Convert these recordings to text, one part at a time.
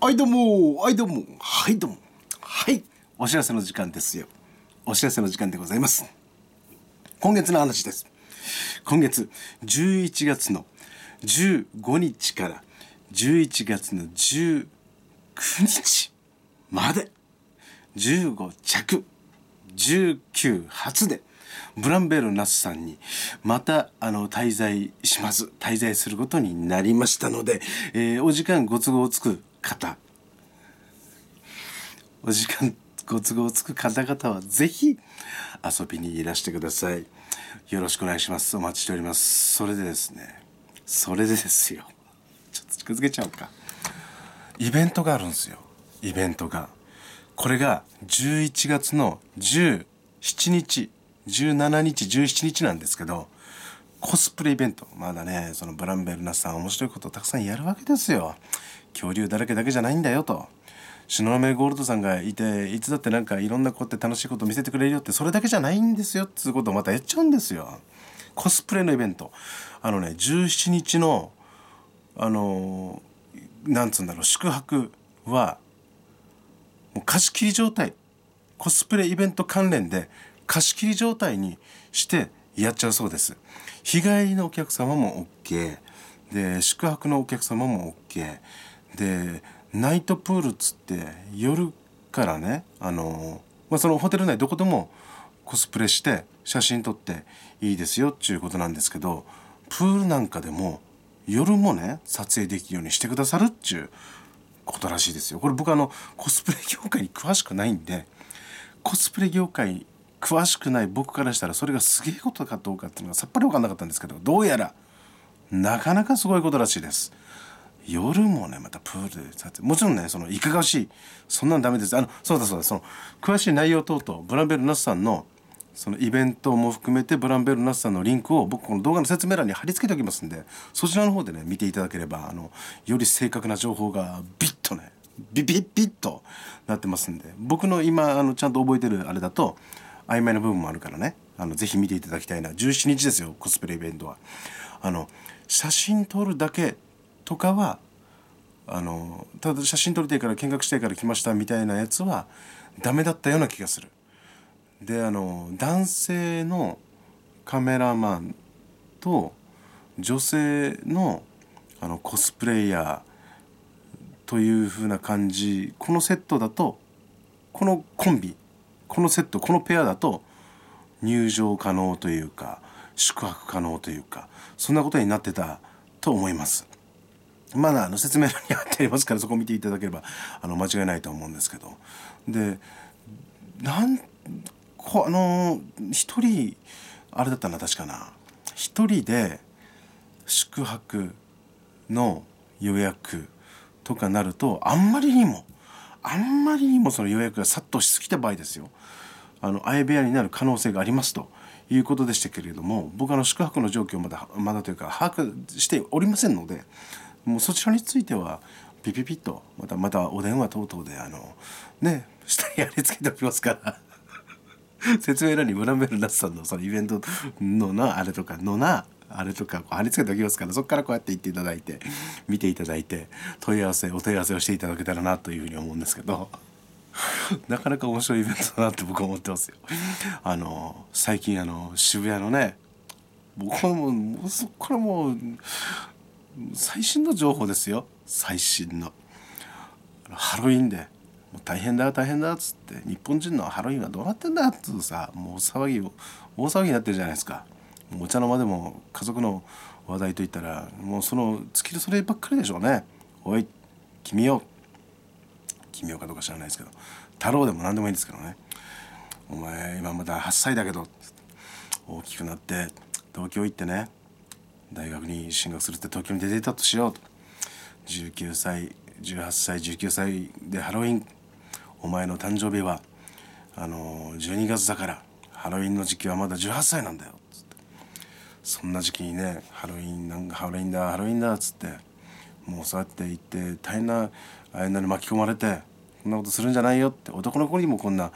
はいどうもはいどうもはいどうもはいお知らせの時間ですよお知らせの時間でございます今月の話です今月11月の15日から11月の19日まで15着19発でブランベール那須さんにまたあの滞在します滞在することになりましたので、えー、お時間ご都合つく方お時間ご都合つく方々は是非遊びにいらしてくださいよろしくお願いしますお待ちしておりますそれでですねそれでですよちょっと近づけちゃおうかイベントがあるんですよイベントがこれが11月の17日17日17日なんですけどコスプレイベントまだねそのブランベルナさん面白いことをたくさんやるわけですよ恐竜だらけだけじゃないんだよと東雲ゴールドさんがいていつだってなんかいろんな子って楽しいこと見せてくれるよってそれだけじゃないんですよっつうことをまたやっちゃうんですよコスプレのイベントあのね17日のあのなんつうんだろう宿泊はもう貸し切り状態コスプレイベント関連で貸し切り状態にしてやっちゃうそうです日帰りのお客様も OK で宿泊のお客様も OK でナイトプールっつって夜からねあの、まあ、そのホテル内どこでもコスプレして写真撮っていいですよっていうことなんですけどプールなんかでも夜もね撮影できるようにしてくださるっちゅうことらしいですよ。これ僕あのコスプレ業界に詳しくないんでコスプレ業界詳しくない僕からしたらそれがすげえことかどうかっていうのがさっぱり分かんなかったんですけどどうやらなかなかすごいことらしいです。夜もねまたプールでもちろんねそのいかがわしいそんなんダメですあのそうだそうだその詳しい内容等々ブランベルナスさんのそのイベントも含めてブランベルナスさんのリンクを僕この動画の説明欄に貼り付けておきますんでそちらの方でね見ていただければあのより正確な情報がビッとねビビッビッとなってますんで僕の今あのちゃんと覚えてるあれだと曖昧な部分もあるからねあのぜひ見ていただきたいな17日ですよコスプレイベントはあの写真撮るだけとかはあのただ写真撮りたいから見学したいから来ましたみたいなやつはダメだったような気がするであの男性のカメラマンと女性のあのコスプレイヤーという風な感じこのセットだとこのコンビこのセットこのペアだと入場可能というか宿泊可能というかそんなことになってたと思います。まだあの説明欄に貼ってありますからそこを見ていただければあの間違いないと思うんですけどでなんこあの一人あれだったな確かな一人で宿泊の予約とかなるとあんまりにもあんまりにもその予約が殺到しすぎた場合ですよあの相部屋になる可能性がありますということでしたけれども僕は宿泊の状況まだまだというか把握しておりませんのでもうそちらについてはピピピッとまたまたお電話等々であのね下に貼り付けておきますから 説明欄に村ランルナスさんのそのイベントのなあれとかのなあれとか貼り付けておきますからそこからこうやって行っていただいて見ていただいて問い合わせお問い合わせをしていただけたらなというふうに思うんですけど なかなか面白いイベントだなって僕は思ってますよ。あの最近あの渋谷のね僕はもうもうそこからもう最新の情報ですよ最新の。ハロウィンで大変だ大変だっつって日本人のハロウィンはどうなってんだっつうさもう騒ぎ大騒ぎになってるじゃないですか。お茶の間でも家族の話題といったらもうその月のそればっかりでしょうね「おい君よ君よかどうか知らないですけど太郎でも何でもいいんですけどねお前今まだ8歳だけど大きくなって東京行ってね大学に進学するって東京に出ていたとしようと19歳18歳19歳でハロウィンお前の誕生日はあの12月だからハロウィンの時期はまだ18歳なんだよ」つって。そんな時期にねハロウィンなんかハロウィンだハロウィンだっつってもうそうやって行って大変なあれなに巻き込まれてこんなことするんじゃないよって男の子にもこんな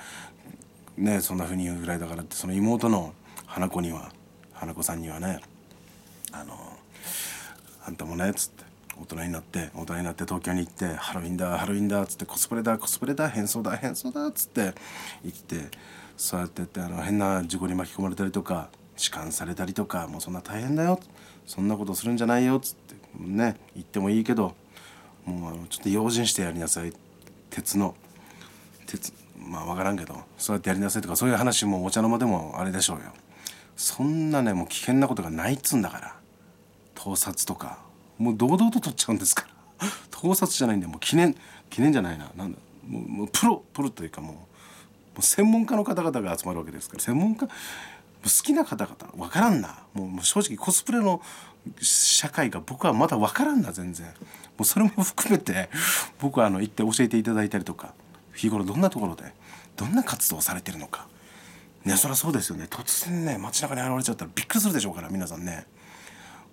ねそんなふうに言うぐらいだからってその妹の花子には花子さんにはねあのあんたもねっつって大人になって大人になって東京に行ってハロウィンだハロウィンだっつってコスプレだコスプレだ変装だ変装だっつって行ってそうやってってあの変な事故に巻き込まれたりとか痴漢されたりとかもうそんな大変だよそんなことするんじゃないよっつってね言ってもいいけどもうちょっと用心してやりなさい鉄の鉄まあ分からんけどそうやってやりなさいとかそういう話もお茶の間でもあれでしょうよそんなねもう危険なことがないっつうんだから盗撮とかもう堂々と撮っちゃうんですから 盗撮じゃないんでもう記念記念じゃないななんだもうもうプロプロというかもう専門家の方々が集まるわけですから専門家好きな方々分からんなもう正直コスプレの社会が僕はまだ分からんな全然もうそれも含めて僕はあの行って教えていただいたりとか日頃どんなところでどんな活動をされてるのかねそりゃそうですよね突然ね街中に現れちゃったらびっくりするでしょうから皆さんね、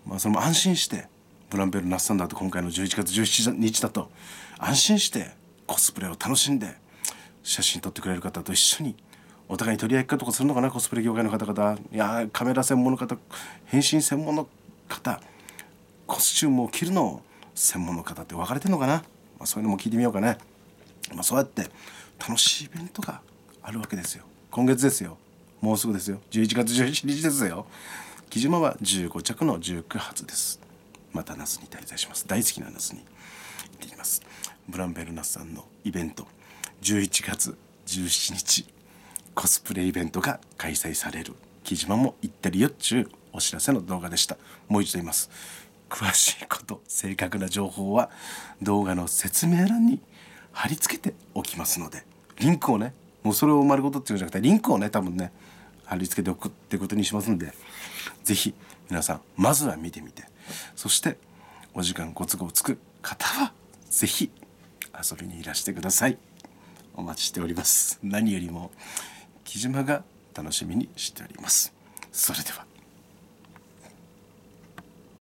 まあ、それも安心してブランペル・ナスサンダーと今回の11月17日だと安心してコスプレを楽しんで写真撮ってくれる方と一緒にお互いに取り合いかとかするのかなコスプレ業界の方々いやカメラ専門の方変身専門の方コスチュームを着るの専門の方って分かれてるのかな、まあ、そういうのも聞いてみようかね、まあ、そうやって楽しいイベントがあるわけですよ今月ですよもうすぐですよ11月17日ですよ木島は15着の19発ですまた那須に滞在します大好きな那須に行ってきますブランベルナスさんのイベント11月17日コスプレイベントが開催される木島も行ってるよっちゅうお知らせの動画でしたもう一度言います詳しいこと正確な情報は動画の説明欄に貼り付けておきますのでリンクをねもうそれを丸ごとっていうんじゃなくてリンクをね多分ね貼り付けておくってことにしますんで是非皆さんまずは見てみてそしてお時間ご都合つく方は是非遊びにいらしてくださいお待ちしております何よりも木島が楽しみにしておりますそれでは